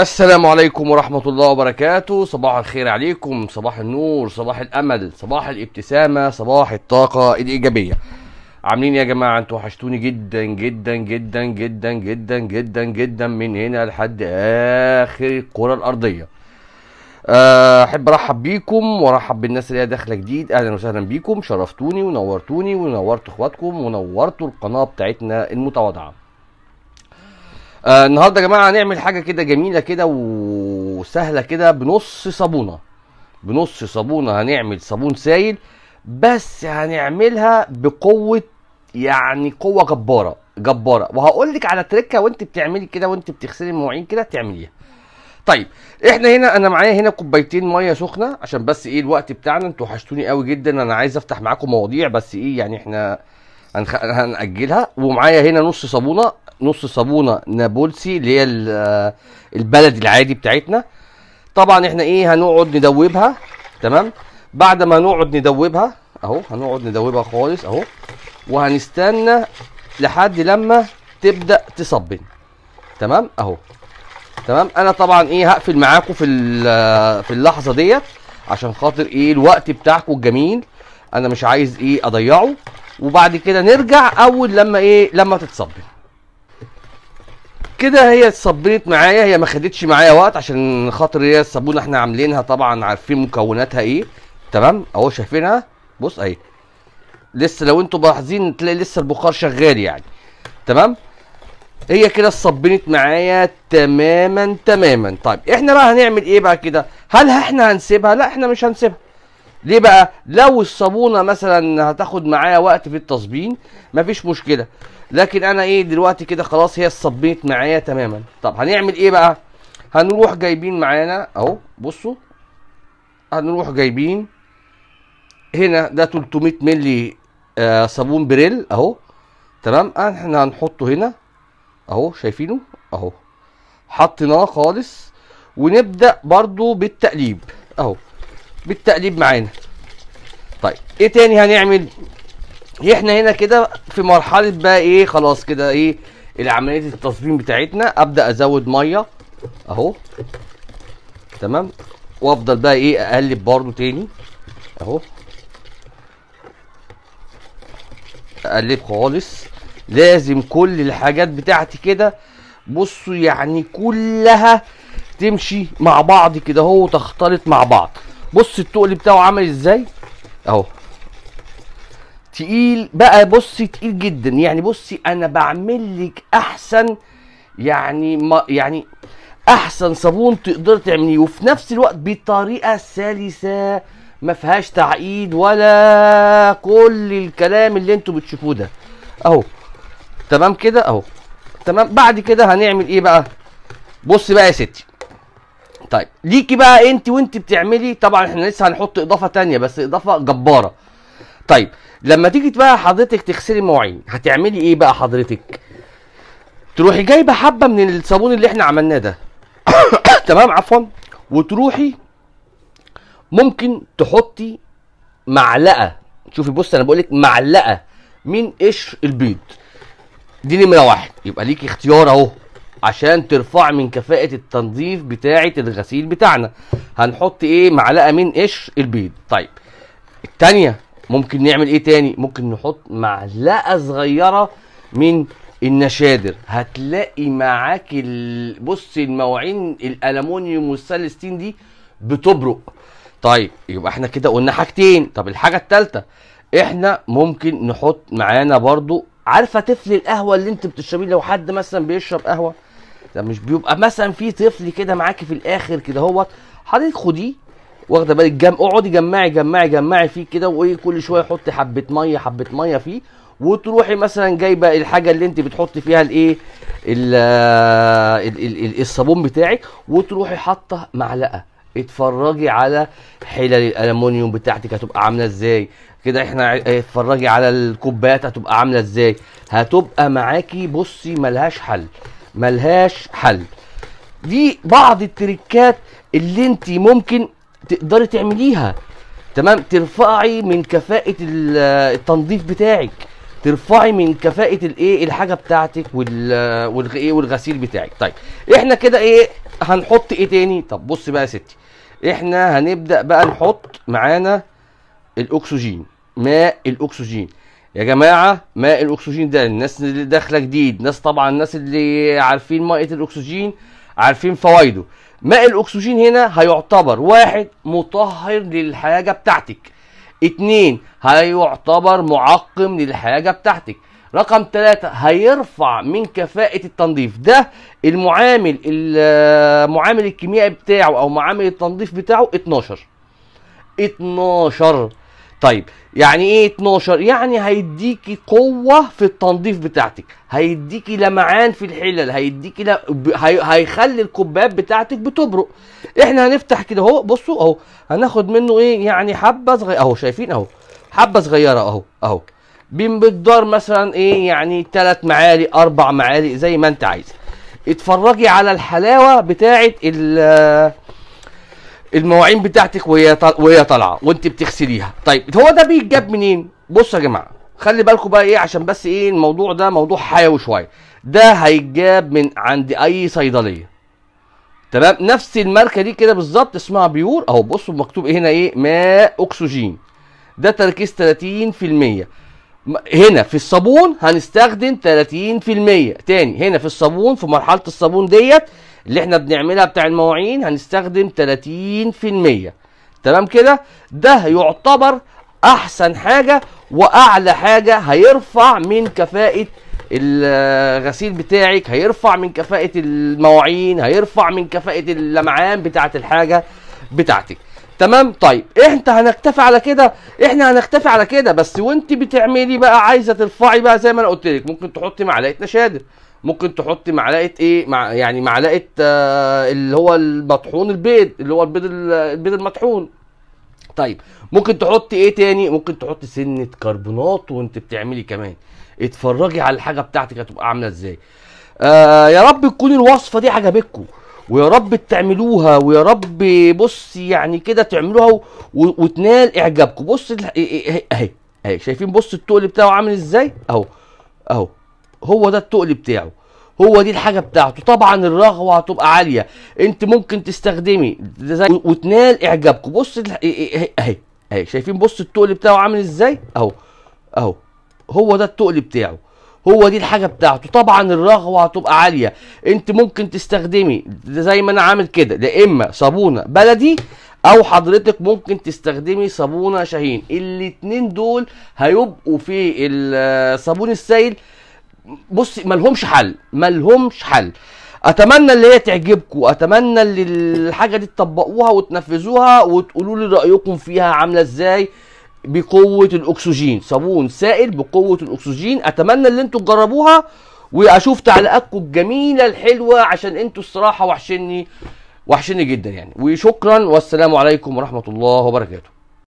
السلام عليكم ورحمة الله وبركاته صباح الخير عليكم صباح النور صباح الأمل صباح الابتسامة صباح الطاقة الإيجابية عاملين إيه يا جماعة انتوا وحشتوني جدا جدا جدا جدا جدا جدا جدا من هنا لحد آخر الكرة الأرضية آه، أحب أرحب بيكم وأرحب بالناس اللي هي داخلة جديد أهلا وسهلا بيكم شرفتوني ونورتوني ونورت إخواتكم ونورتوا القناة بتاعتنا المتواضعة آه النهارده يا جماعه هنعمل حاجه كده جميله كده وسهله كده بنص صابونه بنص صابونه هنعمل صابون سائل بس هنعملها بقوه يعني قوه جباره جباره وهقول لك على تركه وانت بتعملي كده وانت بتغسلي المواعين كده تعمليها طيب احنا هنا انا معايا هنا كوبايتين ميه سخنه عشان بس ايه الوقت بتاعنا انتوا وحشتوني قوي جدا انا عايز افتح معاكم مواضيع بس ايه يعني احنا هنأجلها ومعايا هنا نص صابونه نص صابونه نابلسي اللي هي البلد العادي بتاعتنا طبعا احنا ايه هنقعد ندوبها تمام بعد ما نقعد ندوبها اهو هنقعد ندوبها خالص اهو وهنستنى لحد لما تبدا تصبن تمام اهو تمام انا طبعا ايه هقفل معاكم في في اللحظه ديت عشان خاطر ايه الوقت بتاعكم الجميل انا مش عايز ايه اضيعه وبعد كده نرجع اول لما ايه لما تتصبن كده هي اتصبنت معايا هي ما خدتش معايا وقت عشان خاطر هي الصابونه احنا عاملينها طبعا عارفين مكوناتها ايه تمام اهو شايفينها بص اهي لسه لو انتم ملاحظين تلاقي لسه البخار شغال يعني تمام هي كده اتصبنت معايا تماما تماما طيب احنا بقى هنعمل ايه بقى كده هل احنا هنسيبها لا احنا مش هنسيبها ليه بقى لو الصابونه مثلا هتاخد معايا وقت في التصبين مفيش مشكله لكن انا ايه دلوقتي كده خلاص هي الصبيت معايا تماما طب هنعمل ايه بقى هنروح جايبين معانا اهو بصوا هنروح جايبين هنا ده 300 مللي آه صابون بريل اهو تمام احنا هنحطه هنا اهو شايفينه اهو حطيناه خالص ونبدا برضو بالتقليب اهو بالتقليب معانا طيب ايه تاني هنعمل احنا هنا كده في مرحله بقى ايه خلاص كده ايه العمليه التصميم بتاعتنا ابدا ازود ميه اهو تمام وافضل بقى ايه اقلب برده تاني اهو اقلب خالص لازم كل الحاجات بتاعتي كده بصوا يعني كلها تمشي مع بعض كده اهو تختلط مع بعض بص التقل بتاعه عامل ازاي اهو تقيل بقى بص تقيل جدا يعني بصي انا بعمل لك احسن يعني ما يعني احسن صابون تقدر تعمليه وفي نفس الوقت بطريقه سلسه ما فيهاش تعقيد ولا كل الكلام اللي انتوا بتشوفوه ده اهو تمام كده اهو تمام بعد كده هنعمل ايه بقى بص بقى يا ستي طيب ليكي بقى انت وانت بتعملي طبعا احنا لسه هنحط اضافه تانية بس اضافه جباره طيب لما تيجي بقى حضرتك تغسلي مواعين هتعملي ايه بقى حضرتك تروحي جايبه حبه من الصابون اللي احنا عملناه ده تمام عفوا وتروحي ممكن تحطي معلقه شوفي بص انا بقول لك معلقه من قشر البيض دي نمره واحد يبقى ليكي اختيار اهو عشان ترفع من كفاءه التنظيف بتاعه الغسيل بتاعنا هنحط ايه معلقه من قشر البيض طيب الثانيه ممكن نعمل ايه تاني ممكن نحط معلقه صغيره من النشادر هتلاقي معاك بص المواعين الالومنيوم والسلستين دي بتبرق طيب يبقى احنا كده قلنا حاجتين طب الحاجه الثالثه احنا ممكن نحط معانا برضو عارفه تفل القهوه اللي انت بتشربيه لو حد مثلا بيشرب قهوه ده مش بيبقى آه، مثلا في طفل كده معاكي في الاخر كده هوت حضرتك خديه واخده بالك جم... اقعدي جمعي جمعي جمعي فيه كده وايه كل شويه حطي حبه ميه حبه ميه فيه وتروحي مثلا جايبه الحاجه اللي انت بتحطي فيها الايه الصابون بتاعك وتروحي حاطه معلقه اتفرجي على حلل الالومنيوم بتاعتك هتبقى عامله ازاي كده احنا اتفرجي على الكوبايات هتبقى عامله ازاي هتبقى معاكي بصي ملهاش حل ملهاش حل دي بعض التركات اللي انت ممكن تقدري تعمليها تمام ترفعي من كفاءة التنظيف بتاعك ترفعي من كفاءة الايه الحاجة بتاعتك والغ... ايه، والغسيل بتاعك طيب احنا كده ايه هنحط ايه تاني طب بص بقى يا ستي احنا هنبدأ بقى نحط معانا الاكسجين ماء الاكسجين يا جماعه ماء الاكسجين ده الناس اللي داخله جديد ناس طبعا الناس اللي عارفين ميه الاكسجين عارفين فوائده ماء الاكسجين هنا هيعتبر واحد مطهر للحاجه بتاعتك اتنين هيعتبر معقم للحاجه بتاعتك رقم ثلاثة هيرفع من كفاءة التنظيف ده المعامل المعامل الكيميائي بتاعه او معامل التنظيف بتاعه 12 12 طيب يعني ايه 12 يعني هيديكي قوه في التنظيف بتاعتك هيديكي لمعان في الحلل هيديكي ل... هي... هيخلي الكوبايات بتاعتك بتبرق احنا هنفتح كده اهو بصوا اهو هناخد منه ايه يعني حبه صغيره اهو شايفين اهو حبه صغيره اهو اهو بمقدار مثلا ايه يعني ثلاث معالي اربع معالي زي ما انت عايز اتفرجي على الحلاوه بتاعه المواعين بتاعتك وهي وهي طالعه وانت بتغسليها طيب هو ده بيتجاب منين بصوا يا جماعه خلي بالكم بقى ايه عشان بس ايه الموضوع ده موضوع حيوي شويه ده هيتجاب من عند اي صيدليه تمام نفس الماركه دي كده بالظبط اسمها بيور اهو بصوا مكتوب هنا ايه ماء اكسجين ده تركيز 30% هنا في الصابون هنستخدم 30% تاني هنا في الصابون في مرحله الصابون ديت اللي احنا بنعملها بتاع المواعين هنستخدم 30% تمام كده ده يعتبر احسن حاجه واعلى حاجه هيرفع من كفاءه الغسيل بتاعك هيرفع من كفاءه المواعين هيرفع من كفاءه اللمعان بتاعه الحاجه بتاعتك تمام طيب انت هنكتفي على كده احنا هنكتفي على كده بس وانت بتعملي بقى عايزه ترفعي بقى زي ما انا قلت لك ممكن تحطي معلقه نشادر ممكن تحط معلقه ايه مع يعني معلقه آه اللي هو المطحون البيض اللي هو البيض البيض المطحون طيب ممكن تحط ايه تاني ممكن تحط سنه كربونات وانت بتعملي كمان اتفرجي على الحاجه بتاعتك هتبقى عامله ازاي آه يا رب تكون الوصفه دي عجبتكم ويا رب تعملوها ويا رب بص يعني كده تعملوها وتنال اعجابكم بص اهي اهي شايفين بص التقل بتاعه عامل ازاي اهو اهو هو ده التقل بتاعه هو دي الحاجه بتاعته طبعا الرغوه هتبقى عاليه انت ممكن تستخدمي وتنال اعجابكم بص إيه- إيه- إيه- اهي اهي شايفين بص التقل بتاعه عامل ازاي اهو اهو هو ده التقل بتاعه هو دي الحاجه بتاعته طبعا الرغوه هتبقى عاليه انت ممكن تستخدمي زي ما انا عامل كده لا اما صابونه بلدي او حضرتك ممكن تستخدمي صابونه شاهين الاتنين دول هيبقوا في الصابون السائل بص لهمش حل لهمش حل اتمنى اللي هي تعجبكم اتمنى اللي الحاجه دي تطبقوها وتنفذوها وتقولوا لي رايكم فيها عامله ازاي بقوه الاكسجين صابون سائل بقوه الاكسجين اتمنى اللي انتوا تجربوها واشوف تعليقاتكم الجميله الحلوه عشان انتوا الصراحه وحشني وحشني جدا يعني وشكرا والسلام عليكم ورحمه الله وبركاته